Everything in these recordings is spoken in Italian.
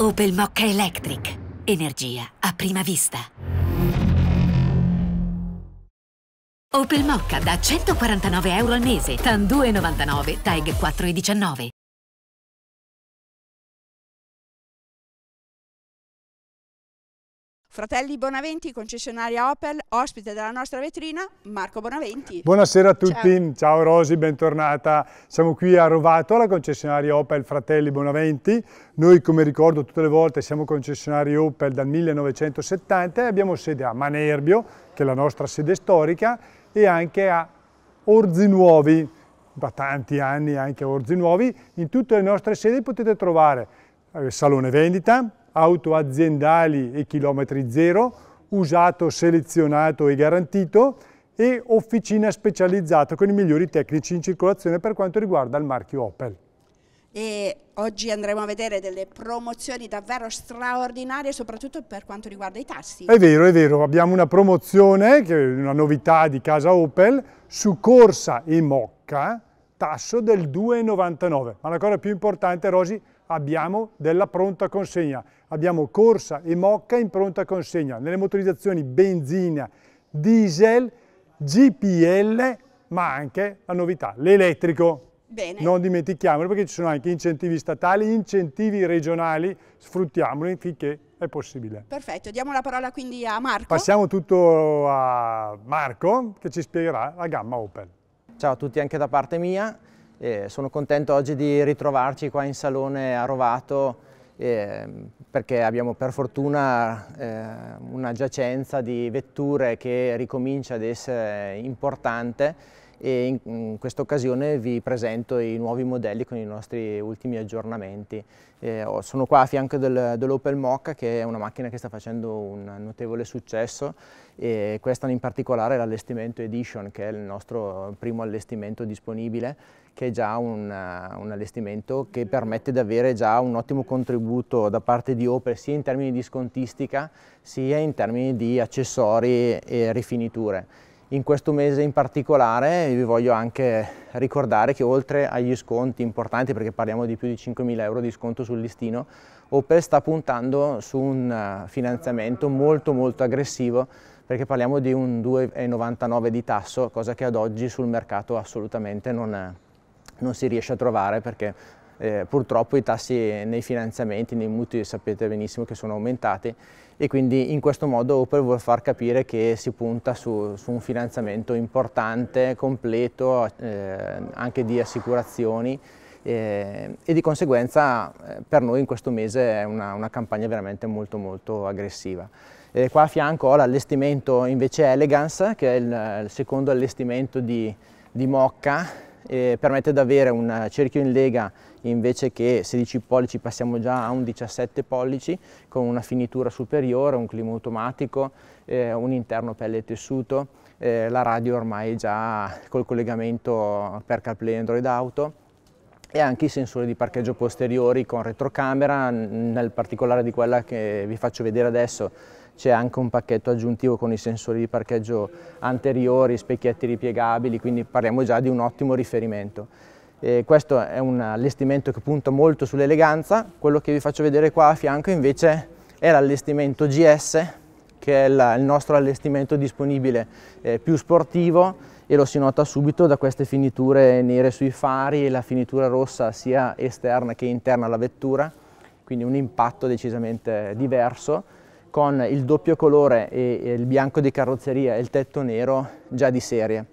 Opel Mocca Electric. Energia a prima vista. Opel Mocca da 149 euro al mese, TAN 2,99, TAG 4,19. Fratelli Bonaventi, concessionaria Opel, ospite della nostra vetrina, Marco Bonaventi. Buonasera a tutti, ciao, ciao Rosi, bentornata. Siamo qui a Rovato, la concessionaria Opel Fratelli Bonaventi. Noi, come ricordo tutte le volte, siamo concessionari Opel dal 1970 e abbiamo sede a Manerbio, che è la nostra sede storica, e anche a Orzi Nuovi, da tanti anni anche a Orzi Nuovi. In tutte le nostre sedi potete trovare eh, salone vendita, auto aziendali e chilometri zero, usato, selezionato e garantito e officina specializzata con i migliori tecnici in circolazione per quanto riguarda il marchio Opel. E oggi andremo a vedere delle promozioni davvero straordinarie soprattutto per quanto riguarda i tassi. È vero, è vero, abbiamo una promozione, che è una novità di casa Opel, su Corsa e Mocca, tasso del 2,99. Ma la cosa più importante, Rosi, abbiamo della pronta consegna. Abbiamo Corsa e Mocca in pronta consegna nelle motorizzazioni benzina, diesel, GPL, ma anche la novità, l'elettrico. Bene. Non dimentichiamolo perché ci sono anche incentivi statali, incentivi regionali, sfruttiamoli finché è possibile. Perfetto, diamo la parola quindi a Marco. Passiamo tutto a Marco che ci spiegherà la gamma Opel. Ciao a tutti anche da parte mia. Eh, sono contento oggi di ritrovarci qua in salone a Rovato eh, perché abbiamo per fortuna eh, una giacenza di vetture che ricomincia ad essere importante e in, questa occasione vi presento i nuovi modelli con i nostri ultimi aggiornamenti. Eh, sono qua a fianco del, dell'Opel Mocca che è una macchina che sta facendo un notevole successo e questa in particolare è l'allestimento Edition che è il nostro primo allestimento disponibile che è già un, eh, un allestimento che permette di avere già un ottimo contributo da parte di Opel sia in termini di scontistica sia in termini di accessori e rifiniture. In questo mese in particolare vi voglio anche ricordare che oltre agli sconti importanti, perché parliamo di più di 5.000 euro di sconto sul listino, Opel sta puntando su un eh, finanziamento molto molto aggressivo perché parliamo di un 2,99 di tasso, cosa che ad oggi sul mercato assolutamente non, non si riesce a trovare perché eh, purtroppo i tassi nei finanziamenti, nei mutui sapete benissimo che sono aumentati e quindi in questo modo Opel vuol far capire che si punta su, su un finanziamento importante, completo, eh, anche di assicurazioni eh, e di conseguenza eh, per noi in questo mese è una, una campagna veramente molto molto aggressiva. Eh, qua a fianco ho l'allestimento invece Elegance che è il, il secondo allestimento di, di Mocca, eh, permette di avere un cerchio in lega invece che 16 pollici passiamo già a un 17 pollici con una finitura superiore, un clima automatico, eh, un interno pelle e tessuto, eh, la radio ormai già col collegamento per CarPlay Android Auto e anche i sensori di parcheggio posteriori con retrocamera, nel particolare di quella che vi faccio vedere adesso c'è anche un pacchetto aggiuntivo con i sensori di parcheggio anteriori, specchietti ripiegabili, quindi parliamo già di un ottimo riferimento. Eh, questo è un allestimento che punta molto sull'eleganza, quello che vi faccio vedere qua a fianco invece è l'allestimento GS che è la, il nostro allestimento disponibile eh, più sportivo e lo si nota subito da queste finiture nere sui fari e la finitura rossa sia esterna che interna alla vettura, quindi un impatto decisamente diverso con il doppio colore e, e il bianco di carrozzeria e il tetto nero già di serie.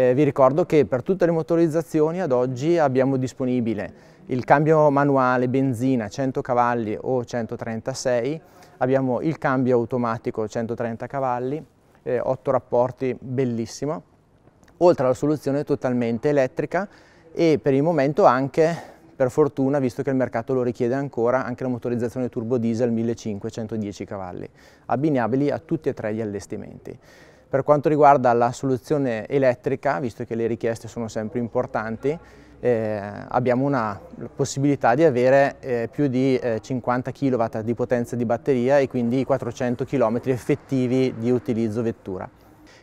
Eh, vi ricordo che per tutte le motorizzazioni ad oggi abbiamo disponibile il cambio manuale benzina 100 cavalli o 136, abbiamo il cambio automatico 130 cavalli, eh, 8 rapporti, bellissimo, oltre alla soluzione totalmente elettrica e per il momento anche, per fortuna, visto che il mercato lo richiede ancora, anche la motorizzazione turbo diesel 1500 cavalli, abbinabili a tutti e tre gli allestimenti. Per quanto riguarda la soluzione elettrica, visto che le richieste sono sempre importanti, eh, abbiamo una possibilità di avere eh, più di eh, 50 kW di potenza di batteria e quindi 400 km effettivi di utilizzo vettura.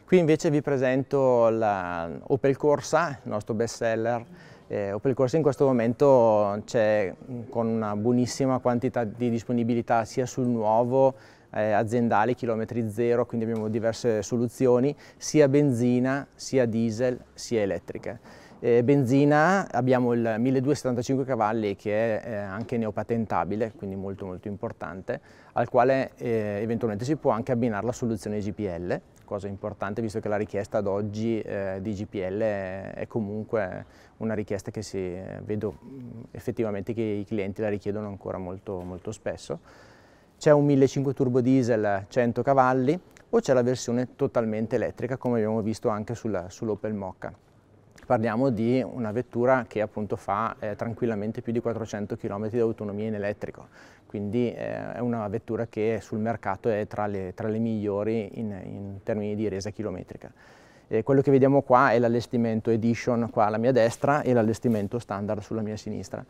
Qui invece vi presento l'Opel Corsa, il nostro best seller. Eh, Opel Corsa in questo momento c'è mm, con una buonissima quantità di disponibilità sia sul nuovo eh, aziendali, chilometri zero, quindi abbiamo diverse soluzioni, sia benzina, sia diesel, sia elettriche. Eh, benzina abbiamo il 1275 cavalli che è eh, anche neopatentabile, quindi molto molto importante, al quale eh, eventualmente si può anche abbinare la soluzione GPL, cosa importante visto che la richiesta ad oggi eh, di GPL è comunque una richiesta che si, eh, vedo effettivamente che i clienti la richiedono ancora molto, molto spesso. C'è un 1.500 turbo diesel 100 cavalli o c'è la versione totalmente elettrica come abbiamo visto anche sull'Opel sull Mocca. Parliamo di una vettura che appunto fa eh, tranquillamente più di 400 km di autonomia in elettrico, quindi eh, è una vettura che sul mercato è tra le, tra le migliori in, in termini di resa chilometrica. Eh, quello che vediamo qua è l'allestimento Edition qua alla mia destra e l'allestimento standard sulla mia sinistra.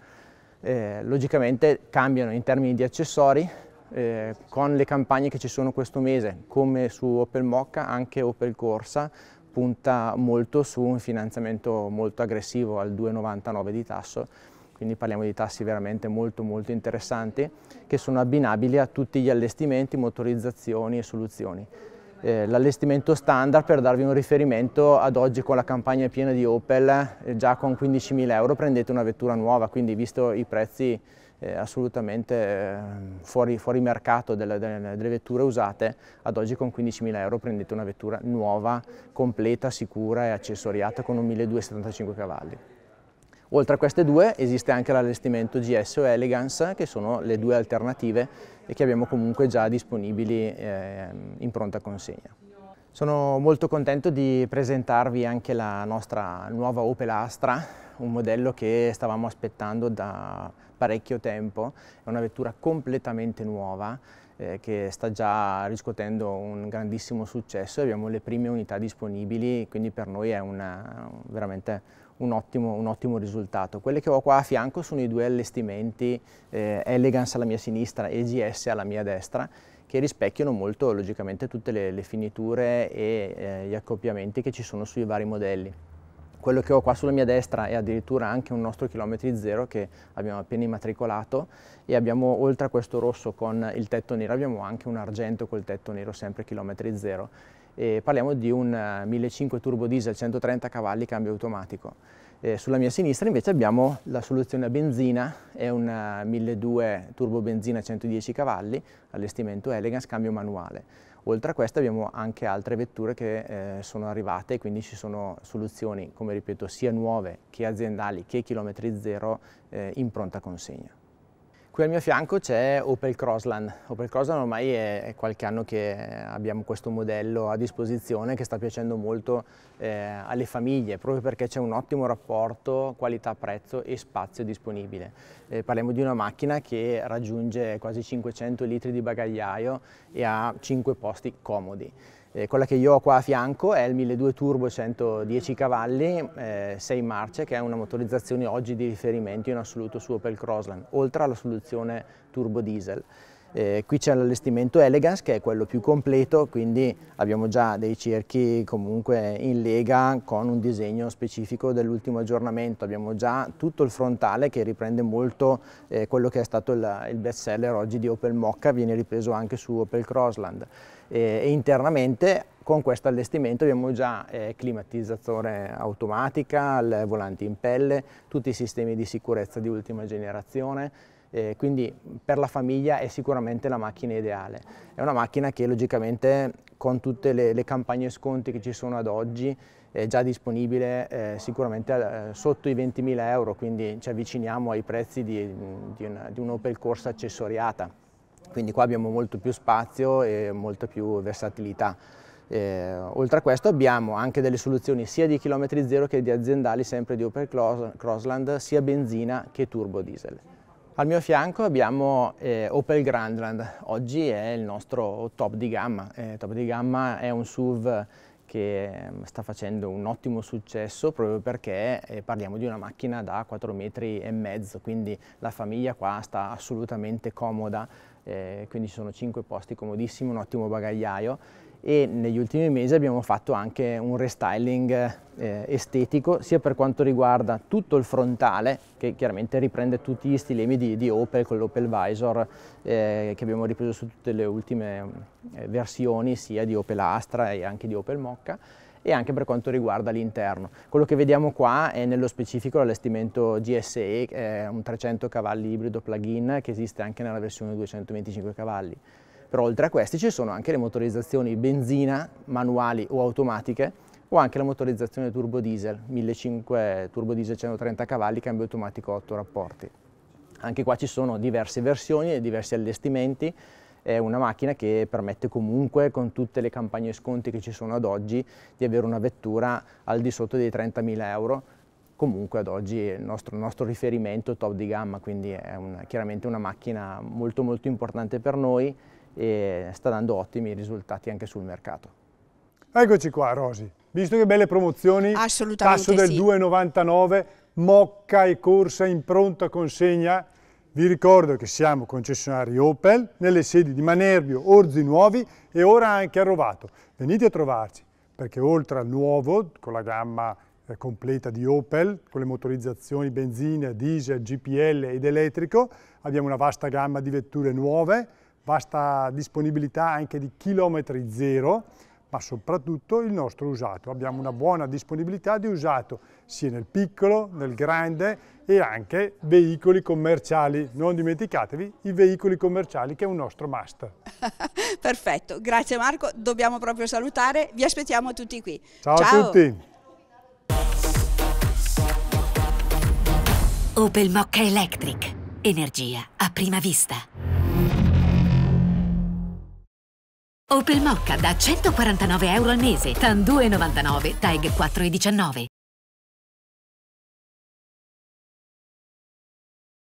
Eh, logicamente cambiano in termini di accessori, eh, con le campagne che ci sono questo mese, come su Opel Mocca, anche Opel Corsa punta molto su un finanziamento molto aggressivo al 2,99 di tasso, quindi parliamo di tassi veramente molto molto interessanti che sono abbinabili a tutti gli allestimenti, motorizzazioni e soluzioni. Eh, L'allestimento standard, per darvi un riferimento, ad oggi con la campagna piena di Opel, eh, già con 15.000 euro prendete una vettura nuova, quindi visto i prezzi assolutamente eh, fuori, fuori mercato delle, delle, delle, vetture usate, ad oggi con 15.000 euro prendete una vettura nuova, completa, sicura e accessoriata con 1.275 cavalli. Oltre a queste due esiste anche l'allestimento GS o Elegance che sono le due alternative e che abbiamo comunque già disponibili eh, in pronta consegna. Sono molto contento di presentarvi anche la nostra nuova Opel Astra, un modello che stavamo aspettando da parecchio tempo, è una vettura completamente nuova eh, che sta già riscuotendo un grandissimo successo e abbiamo le prime unità disponibili, quindi per noi è una, veramente un ottimo, un ottimo, risultato. Quelle che ho qua a fianco sono i due allestimenti eh, Elegance alla mia sinistra e GS alla mia destra che rispecchiano molto logicamente tutte le, le finiture e eh, gli accoppiamenti che ci sono sui vari modelli. Quello che ho qua sulla mia destra è addirittura anche un nostro chilometri zero che abbiamo appena immatricolato e abbiamo oltre a questo rosso con il tetto nero abbiamo anche un argento col tetto nero sempre chilometri zero e parliamo di un 1500 eh, turbo diesel 130 cavalli cambio automatico. E sulla mia sinistra invece abbiamo la soluzione a benzina, è un 1200 eh, turbo benzina 110 cavalli, allestimento Elegance, cambio manuale. Oltre a questo abbiamo anche altre vetture che eh, sono arrivate, quindi ci sono soluzioni, come ripeto, sia nuove che aziendali che chilometri zero eh, in pronta consegna. Qui al mio fianco c'è Opel Crossland. Opel Crossland ormai è, qualche anno che abbiamo questo modello a disposizione che sta piacendo molto eh, alle famiglie, proprio perché c'è un ottimo rapporto qualità-prezzo e spazio disponibile. Eh, parliamo di una macchina che raggiunge quasi 500 litri di bagagliaio e ha 5 posti comodi. Eh, quella che io ho qua a fianco è il 1200 Turbo 110 cavalli, eh, 6 marce, che è una motorizzazione oggi di riferimento in assoluto su Opel Crossland, oltre alla soluzione turbo diesel. Eh, qui c'è l'allestimento Elegance che è quello più completo, quindi abbiamo già dei cerchi comunque in lega con un disegno specifico dell'ultimo aggiornamento. Abbiamo già tutto il frontale che riprende molto eh, quello che è stato il, il best seller oggi di Opel Mocca, viene ripreso anche su Opel Crossland e eh, internamente con questo allestimento abbiamo già eh, climatizzazione automatica, il volante in pelle, tutti i sistemi di sicurezza di ultima generazione, eh, quindi per la famiglia è sicuramente la macchina ideale. È una macchina che logicamente con tutte le, le campagne sconti che ci sono ad oggi è già disponibile eh, sicuramente a, eh, sotto i 20.000 euro, quindi ci avviciniamo ai prezzi di, di, una, di un'Opel Corsa accessoriata. Quindi qua abbiamo molto più spazio e molta più versatilità. Eh, oltre a questo abbiamo anche delle soluzioni sia di chilometri zero che di aziendali sempre di Opel Crossland, sia benzina che turbo diesel. Al mio fianco abbiamo eh, Opel Grandland, oggi è il nostro top di gamma. Eh, top di gamma è un SUV che ehm, sta facendo un ottimo successo proprio perché eh, parliamo di una macchina da 4 metri e mezzo, quindi la famiglia qua sta assolutamente comoda, eh, quindi ci sono 5 posti comodissimi, un ottimo bagagliaio e negli ultimi mesi abbiamo fatto anche un restyling eh, estetico sia per quanto riguarda tutto il frontale che chiaramente riprende tutti gli stilemi di, di Opel con l'Opel Visor eh, che abbiamo ripreso su tutte le ultime eh, versioni sia di Opel Astra e anche di Opel Mocca e anche per quanto riguarda l'interno. Quello che vediamo qua è nello specifico l'allestimento GSE, un 300 cavalli ibrido plug-in che esiste anche nella versione 225 cavalli. Però oltre a questi ci sono anche le motorizzazioni benzina, manuali o automatiche, o anche la motorizzazione turbo diesel, 1500 turbo diesel 130 cavalli, cambio automatico 8 rapporti. Anche qua ci sono diverse versioni e diversi allestimenti, è una macchina che permette comunque con tutte le campagne sconti che ci sono ad oggi di avere una vettura al di sotto dei 30.000 euro comunque ad oggi il nostro, il nostro riferimento top di gamma quindi è una, chiaramente una macchina molto molto importante per noi e sta dando ottimi risultati anche sul mercato. Eccoci qua Rosi, visto che belle promozioni, Assolutamente tasso del sì. 2,99, mocca e corsa in pronta consegna, vi ricordo che siamo concessionari Opel nelle sedi di Manerbio, Orzi Nuovi e ora anche a Rovato. Venite a trovarci perché oltre al nuovo con la gamma eh, completa di Opel con le motorizzazioni benzina, diesel, GPL ed elettrico abbiamo una vasta gamma di vetture nuove vasta disponibilità anche di chilometri zero, ma soprattutto il nostro usato. Abbiamo una buona disponibilità di usato sia nel piccolo, nel grande e anche veicoli commerciali. Non dimenticatevi i veicoli commerciali che è un nostro must. Perfetto, grazie Marco, dobbiamo proprio salutare, vi aspettiamo tutti qui. Ciao, Ciao. a tutti! Opel Mocca Electric, energia a prima vista. Opel Mocca da 149 euro al mese, TAN 2,99, TAG 4,19.